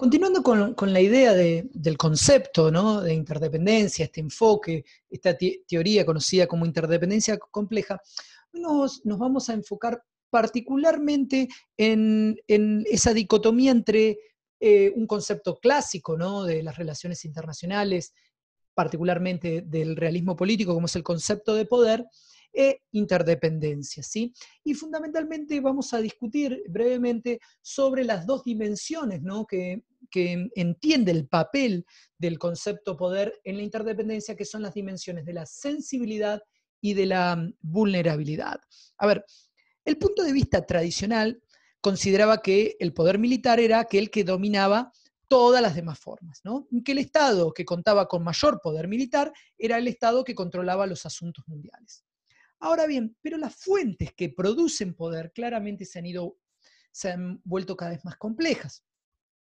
Continuando con, la idea del concepto de interdependencia, este enfoque, esta teoría conocida como interdependencia compleja, nos, vamos a enfocar particularmente en, esa dicotomía entre eh, un concepto clásico de las relaciones internacionales, particularmente del realismo político, como es el concepto de poder, e interdependencia. ¿sí? Y fundamentalmente vamos a discutir brevemente sobre las dos dimensiones ¿no? que, que entiende el papel del concepto poder en la interdependencia, que son las dimensiones de la sensibilidad y de la mm, vulnerabilidad. A ver, el punto de vista tradicional consideraba que el poder militar era aquel que dominaba todas las demás formas, ¿no? Que el Estado que contaba con mayor poder militar era el Estado que controlaba los asuntos mundiales. Ahora bien, pero las fuentes que producen poder claramente se han ido, se han vuelto cada vez más complejas.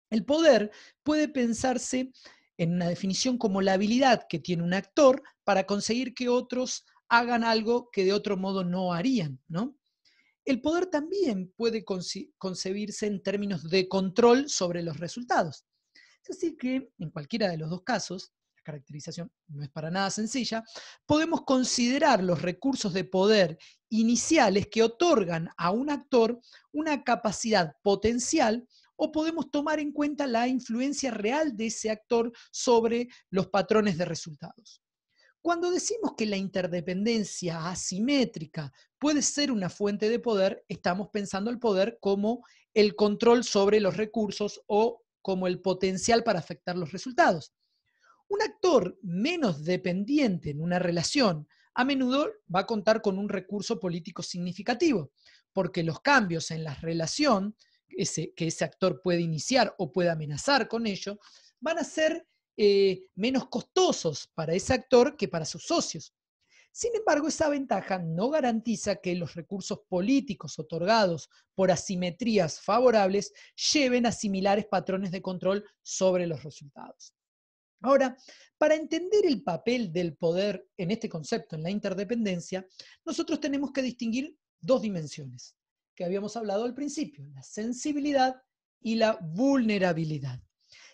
El poder puede pensarse en una definición como la habilidad que tiene un actor para conseguir que otros hagan algo que de otro modo no harían, ¿no? El poder también puede concebirse en términos de control sobre los resultados. Así que, en cualquiera de los dos casos, la caracterización no es para nada sencilla, podemos considerar los recursos de poder iniciales que otorgan a un actor una capacidad potencial o podemos tomar en cuenta la influencia real de ese actor sobre los patrones de resultados. Cuando decimos que la interdependencia asimétrica puede ser una fuente de poder, estamos pensando el poder como el control sobre los recursos o como el potencial para afectar los resultados. Un actor menos dependiente en una relación a menudo va a contar con un recurso político significativo, porque los cambios en la relación que ese actor puede iniciar o puede amenazar con ello van a ser eh, menos costosos para ese actor que para sus socios. Sin embargo, esa ventaja no garantiza que los recursos políticos otorgados por asimetrías favorables lleven a similares patrones de control sobre los resultados. Ahora, para entender el papel del poder en este concepto, en la interdependencia, nosotros tenemos que distinguir dos dimensiones que habíamos hablado al principio, la sensibilidad y la vulnerabilidad.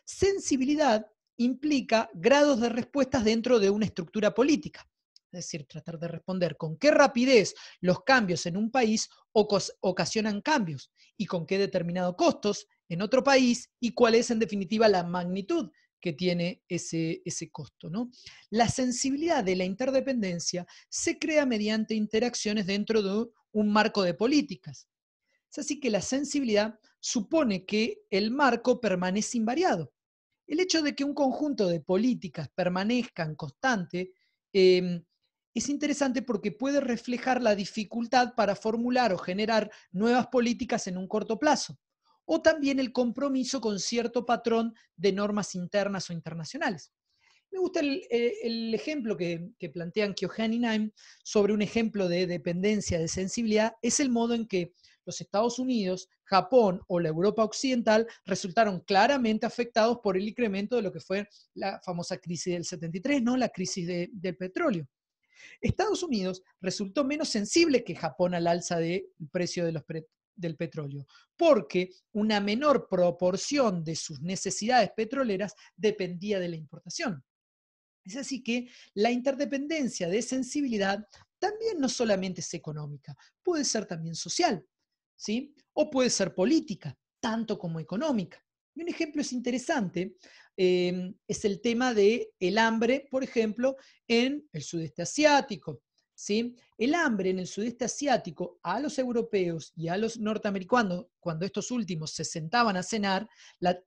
Sensibilidad implica grados de respuestas dentro de una estructura política, es decir, tratar de responder con qué rapidez los cambios en un país ocasionan cambios y con qué determinados costos en otro país y cuál es en definitiva la magnitud que tiene ese, ese costo. ¿no? La sensibilidad de la interdependencia se crea mediante interacciones dentro de un marco de políticas. Es así que la sensibilidad supone que el marco permanece invariado. El hecho de que un conjunto de políticas permanezcan constante em, es interesante porque puede reflejar la dificultad para formular o generar nuevas políticas en un corto plazo o también el compromiso con cierto patrón de normas internas o internacionales. Me gusta el, eh, ejemplo que, plantean Kyohan y Naim sobre un ejemplo de dependencia de sensibilidad, es el modo en que los Estados Unidos, Japón o la Europa Occidental resultaron claramente afectados por el incremento de lo que fue la famosa crisis del 73, ¿no? la crisis del petróleo. Estados Unidos resultó menos sensible que Japón al alza del precio de los del petróleo, porque una menor proporción de sus necesidades petroleras dependía de la importación. Es así que la interdependencia de sensibilidad también no solamente es económica, puede ser también social, ¿sí? O puede ser política, tanto como económica. Y un ejemplo es interesante, eh, es el tema del el hambre, por ejemplo, en el sudeste asiático, el hambre en el sudeste asiático a los europeos y a los norteamericanos, cuando estos últimos se sentaban a cenar, la,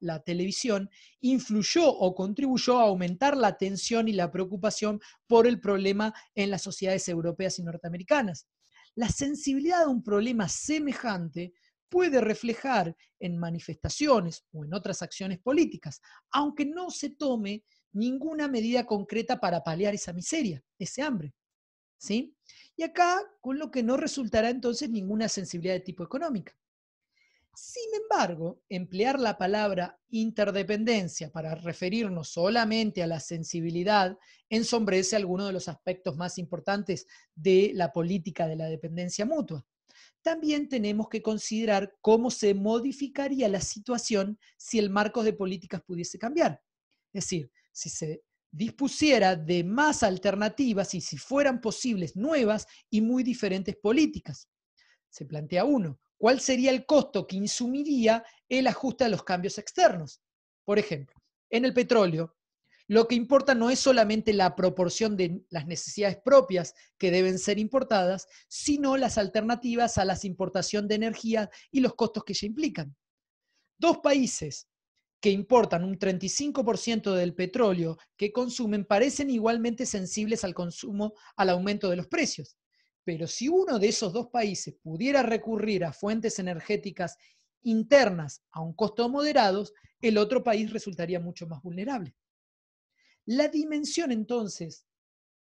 la televisión influyó o contribuyó a aumentar la tensión y la preocupación por el problema en las sociedades europeas y norteamericanas. La sensibilidad a un problema semejante puede reflejar en manifestaciones o en otras acciones políticas, aunque no se tome ninguna medida concreta para paliar esa miseria, ese hambre. ¿sí? Y acá, con lo que no resultará entonces ninguna sensibilidad de tipo económica. Sin embargo, emplear la palabra interdependencia para referirnos solamente a la sensibilidad ensombrece algunos de los aspectos más importantes de la política de la dependencia mutua. También tenemos que considerar cómo se modificaría la situación si el marco de políticas pudiese cambiar. Es decir, si se dispusiera de más alternativas y si fueran posibles nuevas y muy diferentes políticas. Se plantea uno, ¿cuál sería el costo que insumiría el ajuste a los cambios externos? Por ejemplo, en el petróleo, lo que importa no es solamente la proporción de las necesidades propias que deben ser importadas, sino las alternativas a la importación de energía y los costos que ya implican. Dos países que importan un 35% del petróleo que consumen parecen igualmente sensibles al consumo, al aumento de los precios. Pero si uno de esos dos países pudiera recurrir a fuentes energéticas internas a un costo moderado, el otro país resultaría mucho más vulnerable. La dimensión entonces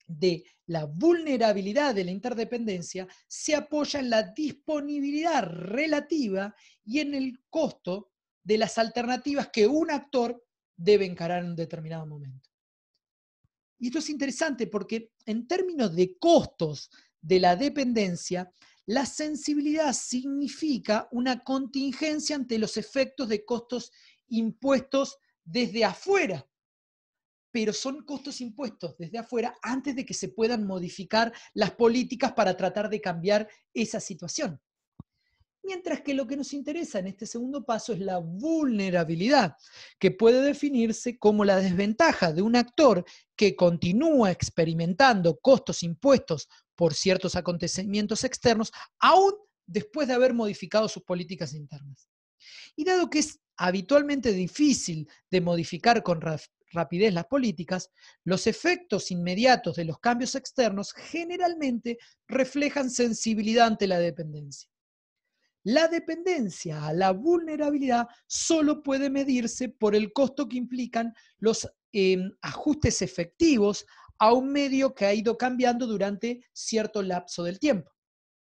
de la vulnerabilidad de la interdependencia se apoya en la disponibilidad relativa y en el costo de las alternativas que un actor debe encarar en un determinado momento. Y esto es interesante porque en términos de costos de la dependencia, la sensibilidad significa una contingencia ante los efectos de costos impuestos desde afuera, pero son costos impuestos desde afuera antes de que se puedan modificar las políticas para tratar de cambiar esa situación. Mientras que lo que nos interesa en este segundo paso es la vulnerabilidad, que puede definirse como la desventaja de un actor que continúa experimentando costos impuestos por ciertos acontecimientos externos, aún después de haber modificado sus políticas internas. Y dado que es habitualmente difícil de modificar con rapidez las políticas, los efectos inmediatos de los cambios externos generalmente reflejan sensibilidad ante la dependencia. La dependencia a la vulnerabilidad solo puede medirse por el costo que implican los em, ajustes efectivos a un medio que ha ido cambiando durante cierto lapso del tiempo.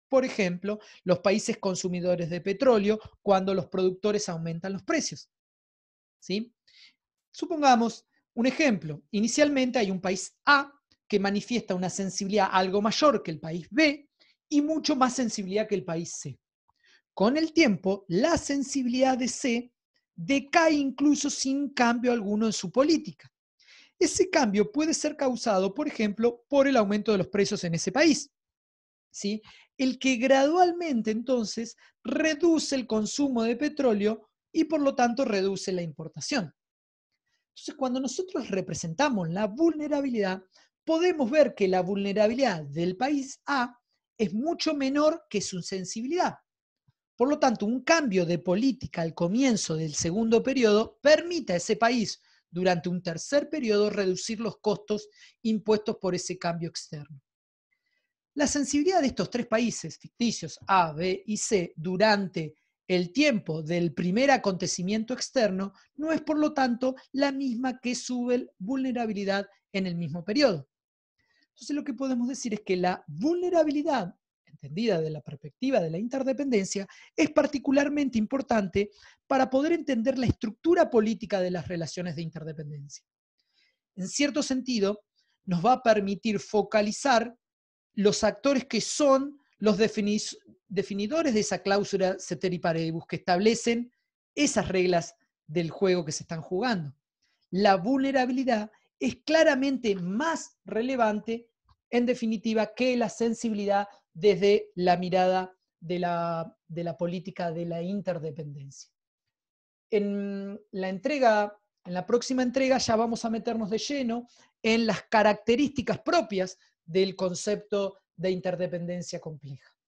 Por ejemplo, los países consumidores de petróleo cuando los productores aumentan los precios. ¿Sí? Supongamos un ejemplo. Inicialmente hay un país A que manifiesta una sensibilidad algo mayor que el país B y mucho más sensibilidad que el país C. Con el tiempo, la sensibilidad de C decae incluso sin cambio alguno en su política. Ese cambio puede ser causado, por ejemplo, por el aumento de los precios en ese país. ¿sí? El que gradualmente entonces reduce el consumo de petróleo y por lo tanto reduce la importación. Entonces, cuando nosotros representamos la vulnerabilidad, podemos ver que la vulnerabilidad del país A es mucho menor que su sensibilidad. Por lo tanto, un cambio de política al comienzo del segundo periodo permite a ese país durante un tercer periodo reducir los costos impuestos por ese cambio externo. La sensibilidad de estos tres países ficticios A, B y C durante el tiempo del primer acontecimiento externo no es, por lo tanto, la misma que su vulnerabilidad en el mismo periodo. Entonces lo que podemos decir es que la vulnerabilidad entendida de la perspectiva de la interdependencia, es particularmente importante para poder entender la estructura política de las relaciones de interdependencia. En cierto sentido, nos va a permitir focalizar los actores que son los definidores de esa cláusula Ceteri que establecen esas reglas del juego que se están jugando. La vulnerabilidad es claramente más relevante en definitiva, que la sensibilidad desde la mirada de la, de la política de la interdependencia. En la entrega en la próxima entrega ya vamos a meternos de lleno en las características propias del concepto de interdependencia compleja.